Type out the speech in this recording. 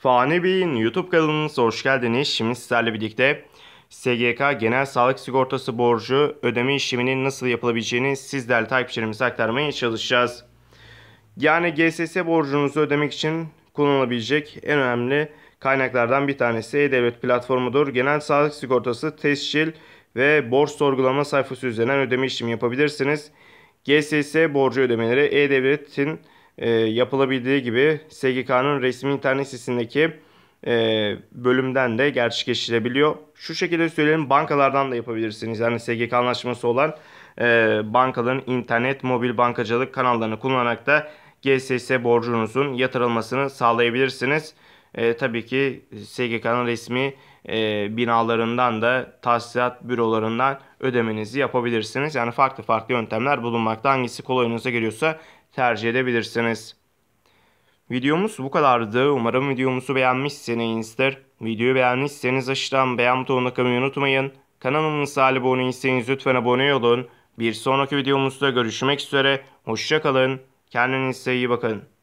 Fani Bey'in YouTube kanalınıza hoş geldiniz. Şimdi sizlerle birlikte SGK Genel Sağlık Sigortası borcu ödeme işleminin nasıl yapılabileceğini sizlerle takipçilerimize aktarmaya çalışacağız. Yani GSS borcunuzu ödemek için kullanılabilecek en önemli kaynaklardan bir tanesi E-Devlet platformudur. Genel Sağlık Sigortası tescil ve borç sorgulama sayfası üzerinden ödeme işlemi yapabilirsiniz. GSS borcu ödemeleri E-Devlet'in e, yapılabildiği gibi SGK'nın resmi internet sitesindeki e, bölümden de gerçekleştirebiliyor. Şu şekilde söyleyelim bankalardan da yapabilirsiniz. Yani SGK anlaşması olan e, bankaların internet, mobil bankacılık kanallarını kullanarak da GSS borcunuzun yatırılmasını sağlayabilirsiniz. E, tabii ki SGK'nın resmi e, binalarından da tahsilat bürolarından ödemenizi yapabilirsiniz. Yani farklı farklı yöntemler bulunmakta. Hangisi kolayınıza geliyorsa tercih edebilirsiniz. Videomuz bu kadardı. Umarım videomuzu beğenmişsinizdir. Videoyu beğenmişseniz aşağıdan beğen butonuna kalmayı unutmayın. Kanalımıza abone değilseniz lütfen abone olun. Bir sonraki videomuzda görüşmek üzere. Hoşçakalın. Kendinize iyi bakın.